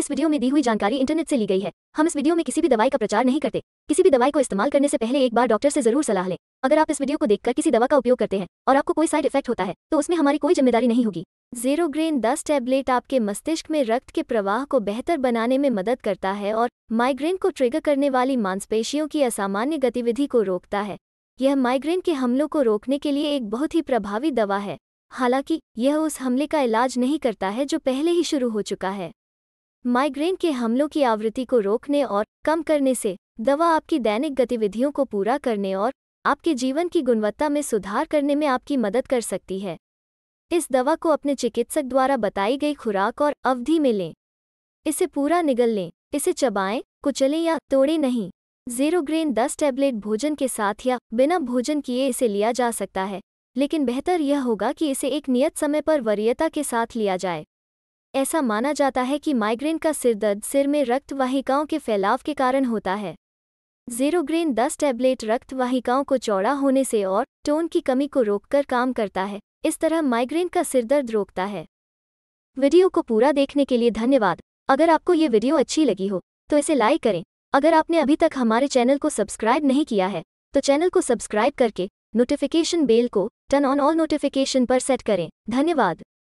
इस वीडियो में दी हुई जानकारी इंटरनेट से ली गई है हम इस वीडियो में किसी भी दवाई का प्रचार नहीं करते किसी भी दवाई को इस्तेमाल करने से पहले एक बार डॉक्टर से जरूर सलाह लें अगर आप इस वीडियो को देखकर किसी दवा का उपयोग करते हैं और आपको कोई साइड इफेक्ट होता है तो उसमें हमारी कोई जिम्मेदारी नहीं होगी जीरो ग्रेन दस टैबलेट आपके मस्तिष्क में रक्त के प्रवाह को बेहतर बनाने में मदद करता है और माइग्रेन को ट्रिगर करने वाली मांसपेशियों की असामान्य गतिविधि को रोकता है यह माइग्रेन के हमलों को रोकने के लिए एक बहुत ही प्रभावी दवा है हालांकि यह उस हमले का इलाज नहीं करता है जो पहले ही शुरू हो चुका है माइग्रेन के हमलों की आवृत्ति को रोकने और कम करने से दवा आपकी दैनिक गतिविधियों को पूरा करने और आपके जीवन की गुणवत्ता में सुधार करने में आपकी मदद कर सकती है इस दवा को अपने चिकित्सक द्वारा बताई गई खुराक और अवधि में लें इसे पूरा निगल लें इसे चबाएं कुचलें या तोड़ें नहीं जीरो ग्रेन दस टैबलेट भोजन के साथ या बिना भोजन किए इसे लिया जा सकता है लेकिन बेहतर यह होगा कि इसे एक नियत समय पर वरीयता के साथ लिया जाए ऐसा माना जाता है कि माइग्रेन का सिरदर्द सिर में रक्त वाहिकाओं के फैलाव के कारण होता है जीरोग्रेन दस टैबलेट रक्त वाहिकाओं को चौड़ा होने से और टोन की कमी को रोककर काम करता है इस तरह माइग्रेन का सिरदर्द रोकता है वीडियो को पूरा देखने के लिए धन्यवाद अगर आपको ये वीडियो अच्छी लगी हो तो इसे लाइक करें अगर आपने अभी तक हमारे चैनल को सब्सक्राइब नहीं किया है तो चैनल को सब्सक्राइब करके नोटिफिकेशन बेल को टर्न ऑन ऑल नोटिफिकेशन पर सेट करें धन्यवाद